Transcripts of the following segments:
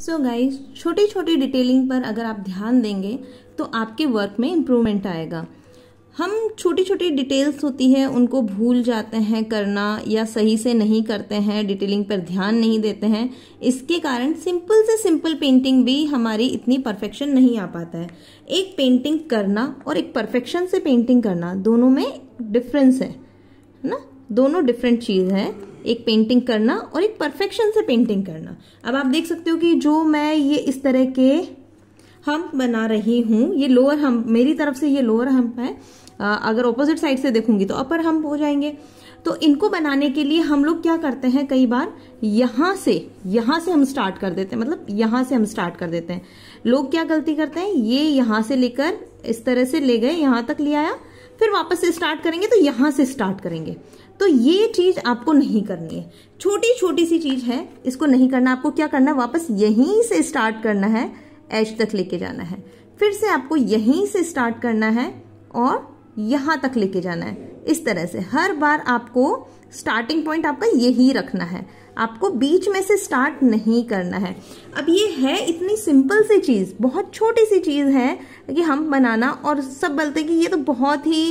so guys छोटी छोटी detailing पर अगर आप ध्यान देंगे तो आपके वर्क में इम्प्रूवमेंट आएगा हम छोटी छोटी डिटेल्स होती है उनको भूल जाते हैं करना या सही से नहीं करते हैं डिटेलिंग पर ध्यान नहीं देते हैं इसके कारण सिंपल से सिंपल पेंटिंग भी हमारी इतनी परफेक्शन नहीं आ पाता है एक पेंटिंग करना और एक परफेक्शन से पेंटिंग करना दोनों में डिफरेंस है ना दोनों डिफरेंट चीज़ है एक पेंटिंग करना और एक परफेक्शन से पेंटिंग करना अब आप देख सकते हो कि जो मैं ये इस तरह के हम बना रही हूँ ये लोअर हम मेरी तरफ से ये लोअर हम है आ, अगर ऑपोजिट साइड से देखूंगी तो अपर हम हो जाएंगे तो इनको बनाने के लिए हम लोग क्या करते हैं कई बार यहां से यहां से हम स्टार्ट कर देते हैं मतलब यहां से हम स्टार्ट कर देते हैं लोग क्या गलती करते हैं ये यहां से लेकर इस तरह से ले गए यहां तक ले आया फिर वापस से स्टार्ट करेंगे तो यहाँ से स्टार्ट करेंगे तो ये चीज आपको नहीं करनी है छोटी छोटी सी चीज है इसको नहीं करना आपको क्या करना है वापस यहीं से स्टार्ट करना है एच तक लेके जाना है फिर से आपको यहीं से स्टार्ट करना है और यहाँ तक लेके जाना है इस तरह से हर बार आपको स्टार्टिंग पॉइंट आपका यही रखना है आपको बीच में से स्टार्ट नहीं करना है अब ये है इतनी सिंपल सी चीज़ बहुत छोटी सी चीज़ है कि हम बनाना और सब बोलते हैं कि ये तो बहुत ही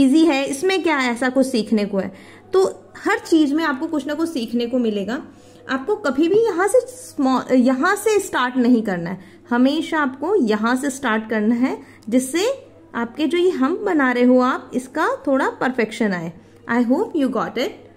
ईजी है इसमें क्या ऐसा कुछ सीखने को है तो हर चीज़ में आपको कुछ ना कुछ सीखने को मिलेगा आपको कभी भी यहाँ से स्मॉल यहाँ से स्टार्ट नहीं करना है हमेशा आपको यहाँ से स्टार्ट करना है जिससे आपके जो ये हम बना रहे हो आप इसका थोड़ा परफेक्शन आए I hope you got it